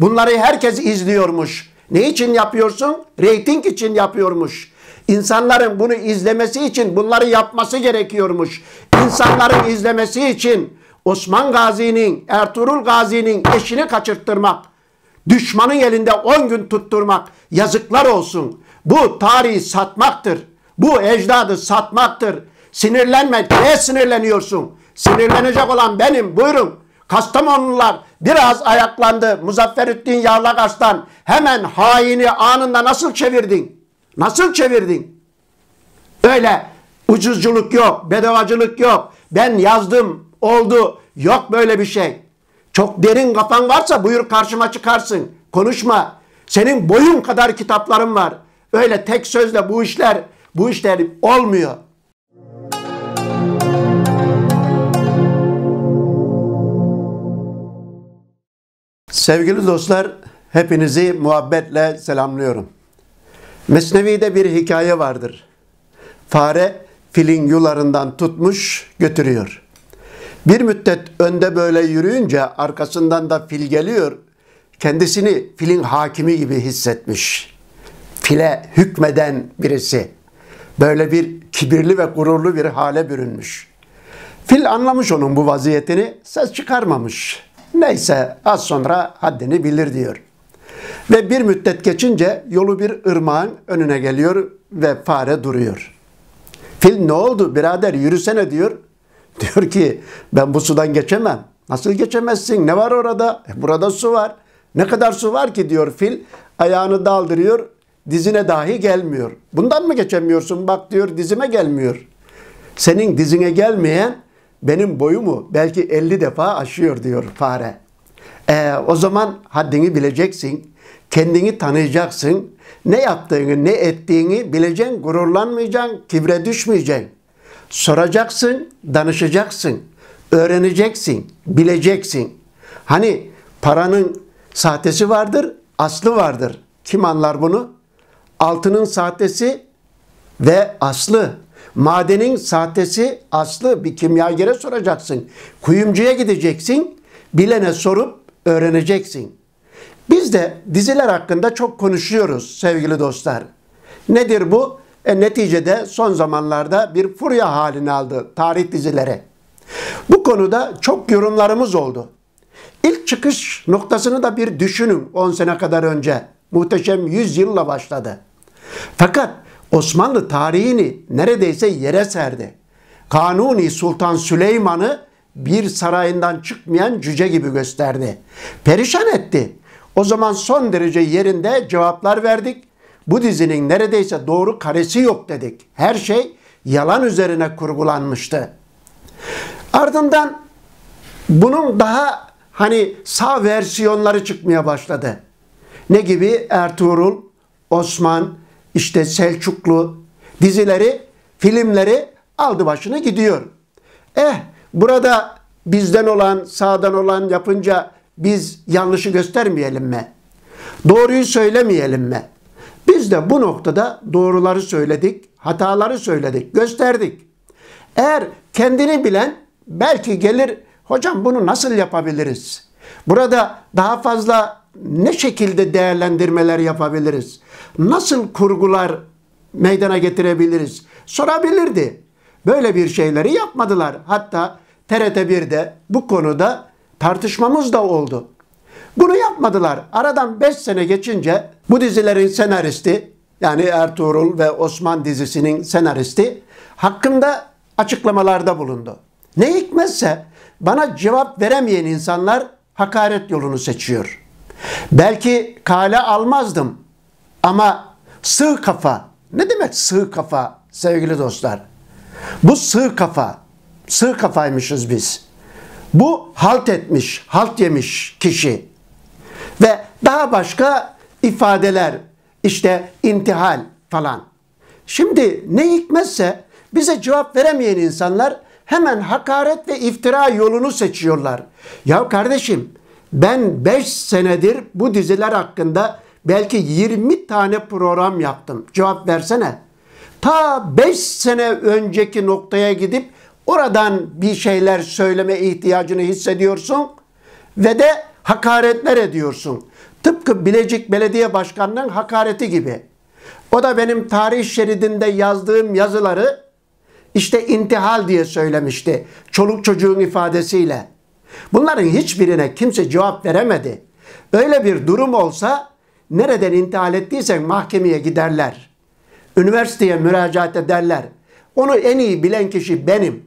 Bunları herkes izliyormuş. Ne için yapıyorsun? Rating için yapıyormuş. İnsanların bunu izlemesi için bunları yapması gerekiyormuş. İnsanların izlemesi için Osman Gazi'nin, Ertuğrul Gazi'nin eşini kaçırttırmak, düşmanın elinde 10 gün tutturmak yazıklar olsun. Bu tarihi satmaktır. Bu ecdadı satmaktır. Sinirlenme. Ne sinirleniyorsun? Sinirlenecek olan benim. Buyurun. Kastamonlular biraz ayaklandı. Muzafferüddin Yağlakaş'tan hemen haini anında nasıl çevirdin? Nasıl çevirdin? Öyle ucuzculuk yok, bedavacılık yok. Ben yazdım, oldu. Yok böyle bir şey. Çok derin kafan varsa buyur karşıma çıkarsın. Konuşma. Senin boyun kadar kitapların var. Öyle tek sözle bu işler bu işler olmuyor. Sevgili dostlar, hepinizi muhabbetle selamlıyorum. Mesnevi'de bir hikaye vardır. Fare filin yularından tutmuş götürüyor. Bir müddet önde böyle yürüyünce arkasından da fil geliyor. Kendisini filin hakimi gibi hissetmiş. File hükmeden birisi. Böyle bir kibirli ve gururlu bir hale bürünmüş. Fil anlamış onun bu vaziyetini, ses çıkarmamış. Neyse az sonra haddini bilir diyor. Ve bir müddet geçince yolu bir ırmağın önüne geliyor ve fare duruyor. Fil ne oldu birader yürüsene diyor. Diyor ki ben bu sudan geçemem. Nasıl geçemezsin? Ne var orada? E, burada su var. Ne kadar su var ki diyor fil. Ayağını daldırıyor. Dizine dahi gelmiyor. Bundan mı geçemiyorsun? Bak diyor dizime gelmiyor. Senin dizine gelmeyen benim boyumu belki 50 defa aşıyor diyor fare. E, o zaman haddini bileceksin, kendini tanıyacaksın, ne yaptığını, ne ettiğini bileceksin, gururlanmayacaksın, kibre düşmeyeceksin. Soracaksın, danışacaksın, öğreneceksin, bileceksin. Hani paranın sahtesi vardır, aslı vardır. Kim anlar bunu? Altının sahtesi ve aslı. Madenin sahtesi aslı bir kimyagere soracaksın. Kuyumcuya gideceksin. Bilene sorup öğreneceksin. Biz de diziler hakkında çok konuşuyoruz sevgili dostlar. Nedir bu? E, neticede son zamanlarda bir furya halini aldı tarih dizileri. Bu konuda çok yorumlarımız oldu. İlk çıkış noktasını da bir düşünün 10 sene kadar önce. Muhteşem 100 yılla başladı. Fakat Osmanlı tarihini neredeyse yere serdi. Kanuni Sultan Süleyman'ı bir sarayından çıkmayan cüce gibi gösterdi. Perişan etti. O zaman son derece yerinde cevaplar verdik. Bu dizinin neredeyse doğru karesi yok dedik. Her şey yalan üzerine kurgulanmıştı. Ardından bunun daha hani sağ versiyonları çıkmaya başladı. Ne gibi? Ertuğrul, Osman, işte Selçuklu dizileri, filmleri aldı başını gidiyor. Eh burada bizden olan, sağdan olan yapınca biz yanlışı göstermeyelim mi? Doğruyu söylemeyelim mi? Biz de bu noktada doğruları söyledik, hataları söyledik, gösterdik. Eğer kendini bilen belki gelir, hocam bunu nasıl yapabiliriz? Burada daha fazla ne şekilde değerlendirmeler yapabiliriz? Nasıl kurgular meydana getirebiliriz? Sorabilirdi. Böyle bir şeyleri yapmadılar. Hatta TRT1'de bu konuda tartışmamız da oldu. Bunu yapmadılar. Aradan 5 sene geçince bu dizilerin senaristi yani Ertuğrul ve Osman dizisinin senaristi hakkında açıklamalarda bulundu. Ne hikmetse bana cevap veremeyen insanlar hakaret yolunu seçiyor.'' Belki kale almazdım ama sığ kafa. Ne demek sığ kafa sevgili dostlar? Bu sığ kafa. Sığ kafaymışız biz. Bu halt etmiş, halt yemiş kişi. Ve daha başka ifadeler işte intihal falan. Şimdi ne hikmetse bize cevap veremeyen insanlar hemen hakaret ve iftira yolunu seçiyorlar. Ya kardeşim ben 5 senedir bu diziler hakkında belki 20 tane program yaptım. Cevap versene. Ta 5 sene önceki noktaya gidip oradan bir şeyler söyleme ihtiyacını hissediyorsun ve de hakaretler ediyorsun. Tıpkı Bilecik Belediye Başkanı'nın hakareti gibi. O da benim tarih şeridinde yazdığım yazıları işte intihal diye söylemişti. Çoluk çocuğun ifadesiyle. Bunların hiçbirine kimse cevap veremedi. Öyle bir durum olsa nereden intihal ettiysen mahkemeye giderler. Üniversiteye müracaat ederler. Onu en iyi bilen kişi benim.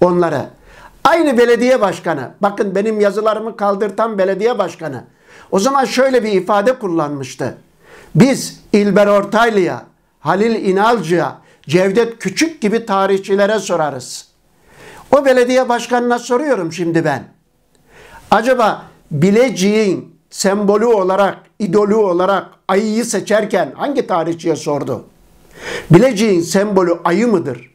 Onlara. Aynı belediye başkanı. Bakın benim yazılarımı kaldırtan belediye başkanı. O zaman şöyle bir ifade kullanmıştı. Biz İlber Ortaylı'ya, Halil İnalcı'ya, Cevdet Küçük gibi tarihçilere sorarız. O belediye başkanına soruyorum şimdi ben. Acaba Bilecik'in sembolü olarak, idolü olarak ayıyı seçerken hangi tarihçiye sordu? Bilecik'in sembolü ayı mıdır?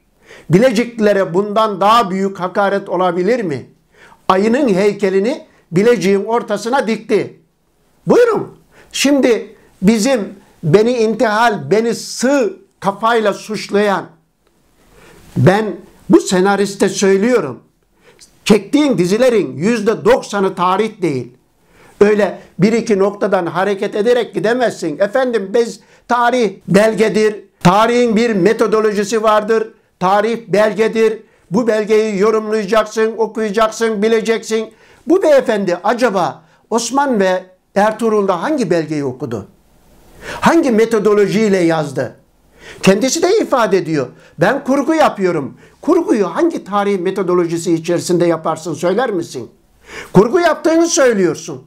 Bileciklere bundan daha büyük hakaret olabilir mi? Ayının heykelini Bilecik'in ortasına dikti. Buyurun. Şimdi bizim beni intihal, beni sığ kafayla suçlayan, ben bu senariste söylüyorum. Çektiğin dizilerin yüzde doksanı tarih değil. Öyle bir iki noktadan hareket ederek gidemezsin. Efendim biz tarih belgedir. Tarihin bir metodolojisi vardır. Tarih belgedir. Bu belgeyi yorumlayacaksın, okuyacaksın, bileceksin. Bu beyefendi acaba Osman ve Ertuğrul'da hangi belgeyi okudu? Hangi metodolojiyle yazdı? Kendisi de ifade ediyor. Ben kurgu yapıyorum. Kurguyu hangi tarih metodolojisi içerisinde yaparsın söyler misin? Kurgu yaptığını söylüyorsun.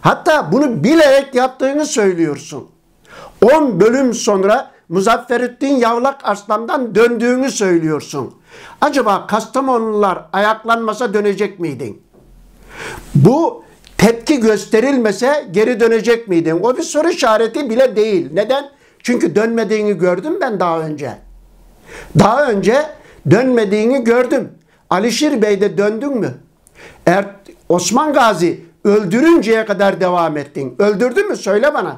Hatta bunu bilerek yaptığını söylüyorsun. 10 bölüm sonra Muzafferüddin Yavlak Arslan'dan döndüğünü söylüyorsun. Acaba Kastamonlular ayaklanmasa dönecek miydin? Bu tepki gösterilmese geri dönecek miydin? O bir soru işareti bile değil. Neden? Çünkü dönmediğini gördüm ben daha önce. Daha önce dönmediğini gördüm. Alişir Bey de döndün mü? Er, Osman Gazi öldürünceye kadar devam ettin. Öldürdü mü? Söyle bana.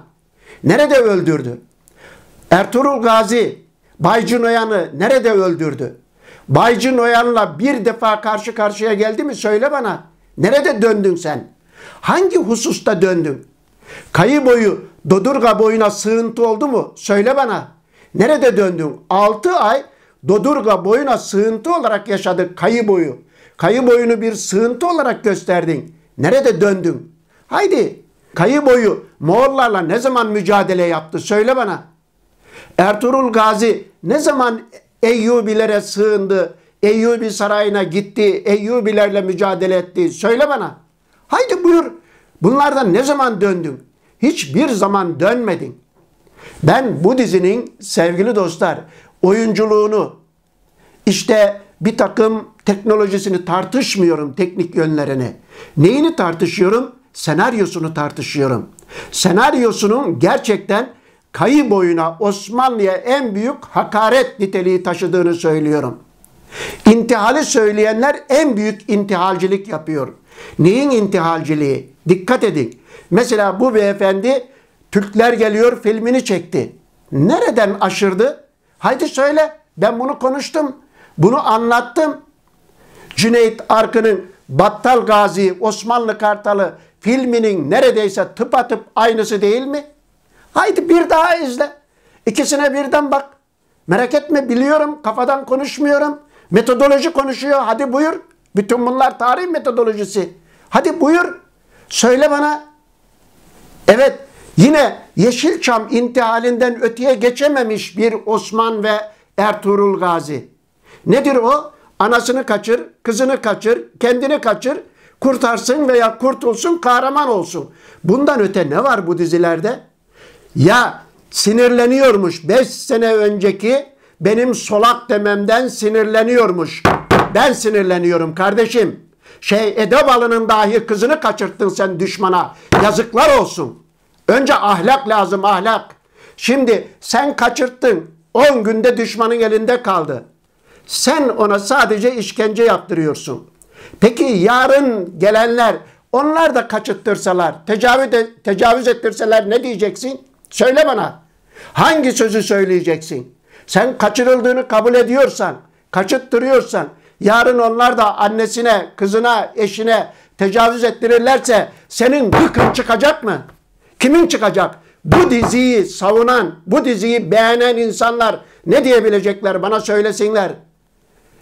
Nerede öldürdü? Ertuğrul Gazi Baycın Oyan'ı nerede öldürdü? Baycın Oyan'la bir defa karşı karşıya geldi mi? Söyle bana. Nerede döndün sen? Hangi hususta döndün? Kayı boyu Dodurga boyuna sığıntı oldu mu? Söyle bana. Nerede döndün? 6 ay Dodurga boyuna sığıntı olarak yaşadık kayı boyu. Kayı boyunu bir sığıntı olarak gösterdin. Nerede döndün? Haydi kayı boyu Moğollarla ne zaman mücadele yaptı? Söyle bana. Ertuğrul Gazi ne zaman Eyyubilere sığındı? Eyyubi sarayına gitti, Eyyubilerle mücadele etti. Söyle bana. Haydi buyur. Bunlardan ne zaman döndün? hiçbir zaman dönmedin. Ben bu dizinin sevgili dostlar oyunculuğunu işte bir takım teknolojisini tartışmıyorum teknik yönlerini. Neyini tartışıyorum? Senaryosunu tartışıyorum. Senaryosunun gerçekten kayı boyuna Osmanlı'ya en büyük hakaret niteliği taşıdığını söylüyorum. İntihali söyleyenler en büyük intihalcilik yapıyor. Neyin intihalciliği? Dikkat edin. Mesela bu beyefendi Türkler geliyor filmini çekti. Nereden aşırdı? Haydi söyle ben bunu konuştum. Bunu anlattım. Cüneyt Arkın'ın Battal Gazi Osmanlı Kartalı filminin neredeyse tıpatıp aynısı değil mi? Haydi bir daha izle. İkisine birden bak. Merak etme biliyorum kafadan konuşmuyorum. Metodoloji konuşuyor hadi buyur. Bütün bunlar tarih metodolojisi. Hadi buyur. Söyle bana Evet yine Yeşilçam intihalinden öteye geçememiş bir Osman ve Ertuğrul Gazi. Nedir o? Anasını kaçır, kızını kaçır, kendini kaçır, kurtarsın veya kurtulsun, kahraman olsun. Bundan öte ne var bu dizilerde? Ya sinirleniyormuş 5 sene önceki benim solak dememden sinirleniyormuş. Ben sinirleniyorum kardeşim. Şey Edebalı'nın dahi kızını kaçırttın sen düşmana. Yazıklar olsun. Önce ahlak lazım ahlak. Şimdi sen kaçırttın. 10 günde düşmanın elinde kaldı. Sen ona sadece işkence yaptırıyorsun. Peki yarın gelenler onlar da kaçırttırsalar, tecavüz, tecavüz ettirseler ne diyeceksin? Söyle bana. Hangi sözü söyleyeceksin? Sen kaçırıldığını kabul ediyorsan, kaçırttırıyorsan Yarın onlar da annesine, kızına, eşine tecavüz ettirirlerse senin gıkın çıkacak mı? Kimin çıkacak? Bu diziyi savunan, bu diziyi beğenen insanlar ne diyebilecekler bana söylesinler.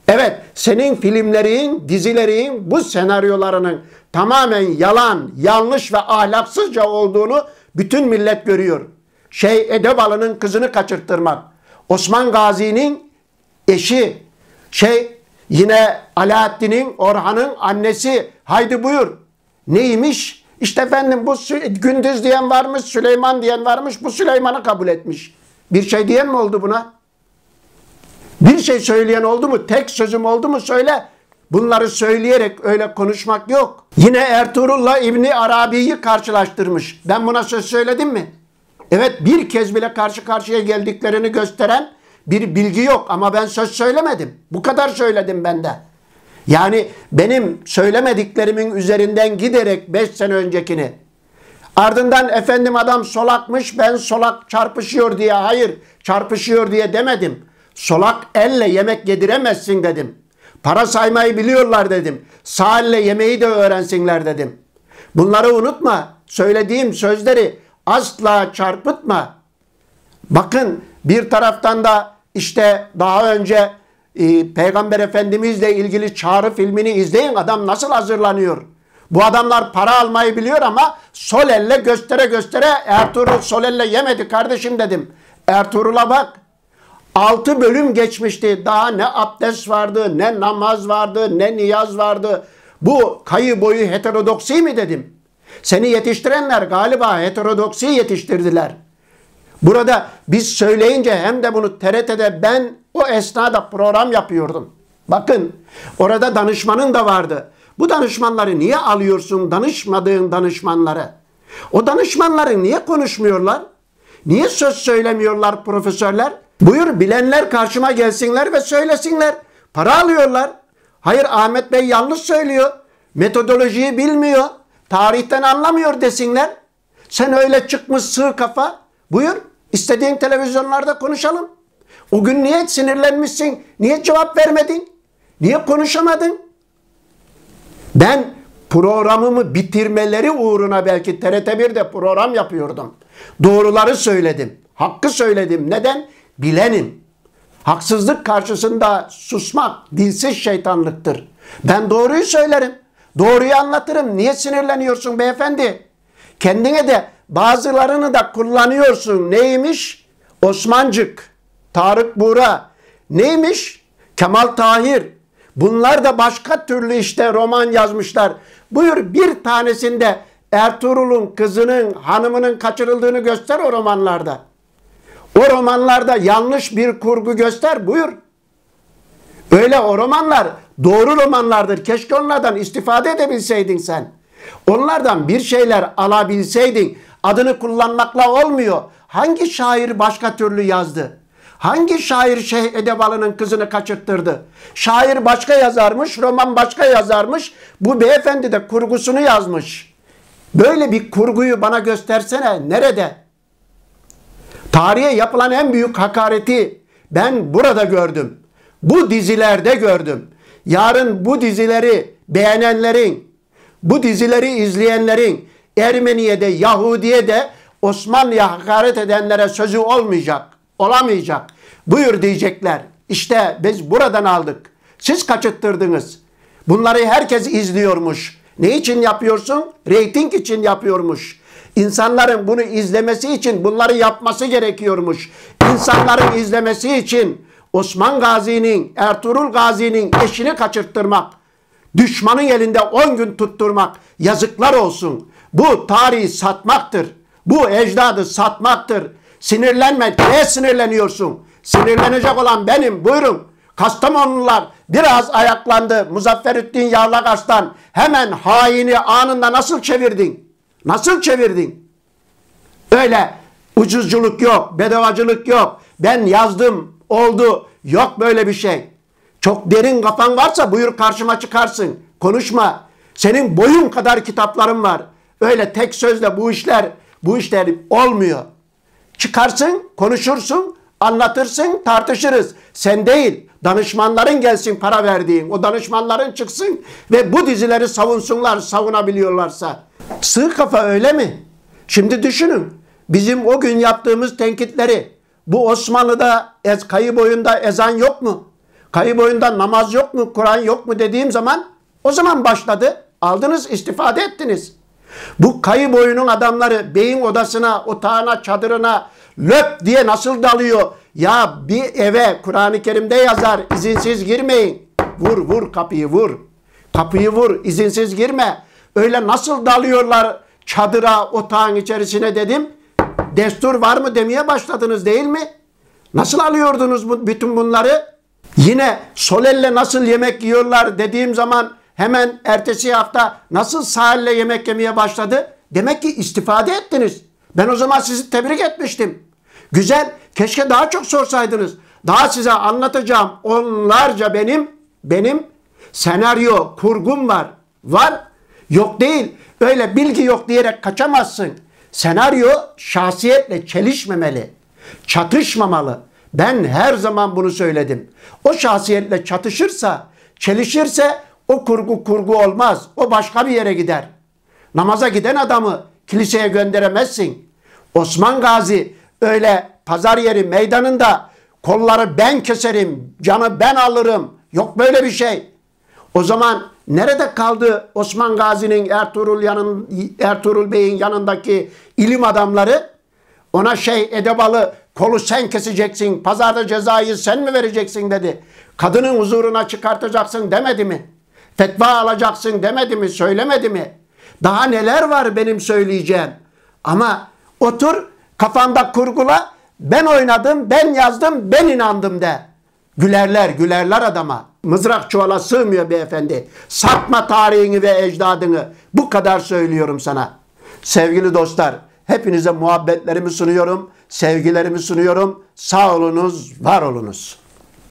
Evet, senin filmlerin, dizilerin, bu senaryolarının tamamen yalan, yanlış ve ahlaksızca olduğunu bütün millet görüyor. Şey Edebalı'nın kızını kaçırttırmak, Osman Gazi'nin eşi, şey Yine Alaaddin'in, Orhan'ın annesi haydi buyur. Neymiş? İşte efendim bu Gündüz diyen varmış, Süleyman diyen varmış, bu Süleyman'ı kabul etmiş. Bir şey diyen mi oldu buna? Bir şey söyleyen oldu mu? Tek sözüm oldu mu? Söyle. Bunları söyleyerek öyle konuşmak yok. Yine Ertuğrul'la İbni Arabi'yi karşılaştırmış. Ben buna söz söyledim mi? Evet bir kez bile karşı karşıya geldiklerini gösteren bir bilgi yok ama ben söz söylemedim. Bu kadar söyledim ben de. Yani benim söylemediklerimin üzerinden giderek 5 sene öncekini ardından efendim adam solakmış ben solak çarpışıyor diye hayır çarpışıyor diye demedim. Solak elle yemek yediremezsin dedim. Para saymayı biliyorlar dedim. Sağ elle yemeği de öğrensinler dedim. Bunları unutma. Söylediğim sözleri asla çarpıtma. Bakın bir taraftan da işte daha önce e, Peygamber Efendimizle ilgili çağrı filmini izleyin adam nasıl hazırlanıyor. Bu adamlar para almayı biliyor ama sol elle göstere göstere Ertuğrul sol elle yemedi kardeşim dedim. Ertuğrul'a bak. Altı bölüm geçmişti. Daha ne abdest vardı, ne namaz vardı, ne niyaz vardı. Bu kayı boyu heterodoksi mi dedim. Seni yetiştirenler galiba heterodoksi yetiştirdiler.'' Burada biz söyleyince hem de bunu TRT'de ben o esnada program yapıyordum. Bakın orada danışmanın da vardı. Bu danışmanları niye alıyorsun danışmadığın danışmanları? O danışmanları niye konuşmuyorlar? Niye söz söylemiyorlar profesörler? Buyur bilenler karşıma gelsinler ve söylesinler. Para alıyorlar. Hayır Ahmet Bey yanlış söylüyor. Metodolojiyi bilmiyor. Tarihten anlamıyor desinler. Sen öyle çıkmış sığ kafa. Buyur İstediğin televizyonlarda konuşalım. O gün niye sinirlenmişsin? Niye cevap vermedin? Niye konuşamadın? Ben programımı bitirmeleri uğruna belki TRT1'de program yapıyordum. Doğruları söyledim. Hakkı söyledim. Neden? Bilenim. Haksızlık karşısında susmak dilsiz şeytanlıktır. Ben doğruyu söylerim. Doğruyu anlatırım. Niye sinirleniyorsun beyefendi? Kendine de Bazılarını da kullanıyorsun. Neymiş? Osmancık, Tarık Buğra. Neymiş? Kemal Tahir. Bunlar da başka türlü işte roman yazmışlar. Buyur bir tanesinde Ertuğrul'un kızının, hanımının kaçırıldığını göster o romanlarda. O romanlarda yanlış bir kurgu göster buyur. Öyle o romanlar doğru romanlardır. Keşke onlardan istifade edebilseydin sen. Onlardan bir şeyler alabilseydin adını kullanmakla olmuyor. Hangi şair başka türlü yazdı? Hangi şair Şeyh Edebalı'nın kızını kaçırttırdı? Şair başka yazarmış, roman başka yazarmış. Bu beyefendi de kurgusunu yazmış. Böyle bir kurguyu bana göstersene. Nerede? Tarihe yapılan en büyük hakareti ben burada gördüm. Bu dizilerde gördüm. Yarın bu dizileri beğenenlerin, bu dizileri izleyenlerin Ermeniye de Yahudiye de Osmanlı'ya hakaret edenlere sözü olmayacak. Olamayacak. Buyur diyecekler. İşte biz buradan aldık. Siz kaçıttırdınız. Bunları herkes izliyormuş. Ne için yapıyorsun? Rating için yapıyormuş. İnsanların bunu izlemesi için bunları yapması gerekiyormuş. İnsanların izlemesi için Osman Gazi'nin, Ertuğrul Gazi'nin eşini kaçırttırmak, düşmanın elinde 10 gün tutturmak yazıklar olsun. Bu tarihi satmaktır. Bu ecdadı satmaktır. Sinirlenme. Neye sinirleniyorsun? Sinirlenecek olan benim. Buyurun. Kastamonlular biraz ayaklandı. Muzafferüddin Yağlakaş'tan hemen haini anında nasıl çevirdin? Nasıl çevirdin? Öyle ucuzculuk yok, bedavacılık yok. Ben yazdım, oldu. Yok böyle bir şey. Çok derin kafan varsa buyur karşıma çıkarsın. Konuşma. Senin boyun kadar kitapların var. Öyle tek sözle bu işler bu işler olmuyor. Çıkarsın, konuşursun, anlatırsın, tartışırız. Sen değil, danışmanların gelsin para verdiğin. O danışmanların çıksın ve bu dizileri savunsunlar, savunabiliyorlarsa. Sığ kafa öyle mi? Şimdi düşünün. Bizim o gün yaptığımız tenkitleri, bu Osmanlı'da ez, kayı boyunda ezan yok mu? Kayı boyunda namaz yok mu? Kur'an yok mu dediğim zaman o zaman başladı. Aldınız, istifade ettiniz. Bu kayı boyunun adamları beyin odasına, otağına, çadırına löp diye nasıl dalıyor? Ya bir eve Kur'an-ı Kerim'de yazar izinsiz girmeyin. Vur vur kapıyı vur. Kapıyı vur izinsiz girme. Öyle nasıl dalıyorlar çadıra, otağın içerisine dedim. Destur var mı demeye başladınız değil mi? Nasıl alıyordunuz bu, bütün bunları? Yine sol elle nasıl yemek yiyorlar dediğim zaman hemen ertesi hafta nasıl sahille yemek yemeye başladı? Demek ki istifade ettiniz. Ben o zaman sizi tebrik etmiştim. Güzel. Keşke daha çok sorsaydınız. Daha size anlatacağım onlarca benim benim senaryo kurgum var. Var. Yok değil. Öyle bilgi yok diyerek kaçamazsın. Senaryo şahsiyetle çelişmemeli. Çatışmamalı. Ben her zaman bunu söyledim. O şahsiyetle çatışırsa, çelişirse o kurgu kurgu olmaz. O başka bir yere gider. Namaza giden adamı kiliseye gönderemezsin. Osman Gazi öyle pazar yeri meydanında kolları ben keserim, canı ben alırım. Yok böyle bir şey. O zaman nerede kaldı Osman Gazi'nin Ertuğrul, yanın, Ertuğrul Bey'in yanındaki ilim adamları? Ona şey Edebalı kolu sen keseceksin, pazarda cezayı sen mi vereceksin dedi. Kadının huzuruna çıkartacaksın demedi mi? Fetva alacaksın demedi mi, söylemedi mi? Daha neler var benim söyleyeceğim. Ama otur kafanda kurgula ben oynadım, ben yazdım, ben inandım de. Gülerler, gülerler adama. Mızrak çuvala sığmıyor beyefendi. Satma tarihini ve ecdadını. Bu kadar söylüyorum sana. Sevgili dostlar, hepinize muhabbetlerimi sunuyorum, sevgilerimi sunuyorum. Sağ olunuz, var olunuz.